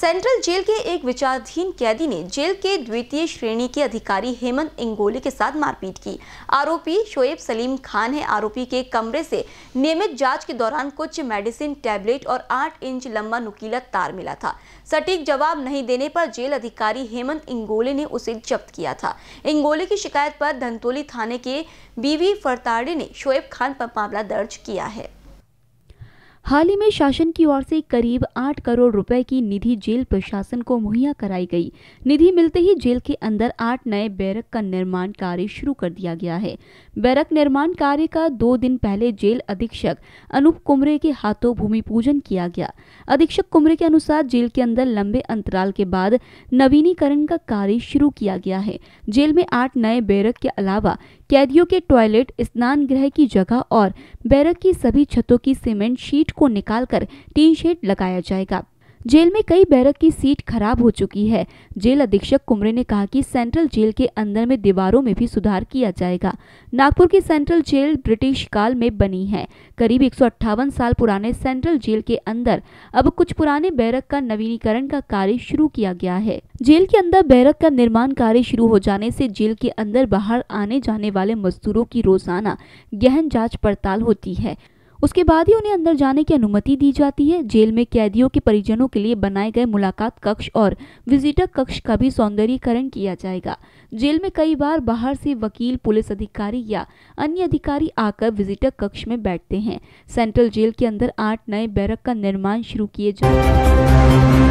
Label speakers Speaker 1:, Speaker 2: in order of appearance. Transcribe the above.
Speaker 1: central jail के एक विचाराधीन कैदी ने जेल के द्वितीय श्रेणी के अधिकारी हेमंत इंगोले के साथ मारपीट की आरोपी शोएब सलीम खान है आरोपी के कमरे से नियमित जांच के दौरान कुछ मेडिसिन टैबलेट और 8 इंच लंबा नुकीला तार मिला था सटीक जवाब नहीं देने पर जेल अधिकारी हेमंत इंगोले ने उसे जब्त किया था इंगोले की शिकायत पर धनतोली थाने के बीवी फरताड़े ने शोएब खान पर मामला दर्ज किया है हाल ही में शासन की ओर से करीब आठ करोड़ रुपए की निधि जेल प्रशासन को मुहैया कराई गई निधि मिलते ही जेल के अंदर आठ नए बैरक का निर्माण कार्य शुरू कर दिया गया है बैरक निर्माण कार्य का दो दिन पहले जेल अधीक्षक अनूप कुमरे के हाथों भूमि पूजन किया गया अधीक्षक कुमरे के अनुसार जेल के अंदर लंबे अंतराल के बाद नवीनीकरण का कार्य शुरू किया गया है जेल में आठ नए बैरक के अलावा कैदियों के टॉयलेट स्नान गृह की जगह और बैरक की सभी छतों की सीमेंट शीट को निकालकर टीन शेड लगाया जाएगा जेल में कई बैरक की सीट खराब हो चुकी है जेल अधीक्षक कुमरे ने कहा कि सेंट्रल जेल के अंदर में दीवारों में भी सुधार किया जाएगा नागपुर की सेंट्रल जेल ब्रिटिश काल में बनी है करीब एक साल पुराने सेंट्रल जेल के अंदर अब कुछ पुराने बैरक का नवीनीकरण का कार्य शुरू किया गया है जेल के अंदर बैरक का निर्माण कार्य शुरू हो जाने से जेल के अंदर बाहर आने जाने वाले मजदूरों की रोजाना गहन जांच पड़ताल होती है उसके बाद ही उन्हें अंदर जाने की अनुमति दी जाती है जेल में कैदियों के परिजनों के लिए बनाए गए मुलाकात कक्ष और विजिटर कक्ष का भी सौंदर्यीकरण किया जाएगा जेल में कई बार बाहर से वकील पुलिस अधिकारी या अन्य अधिकारी आकर विजिटर कक्ष में बैठते हैं सेंट्रल जेल के अंदर आठ नए बैरक का निर्माण शुरू किए जाए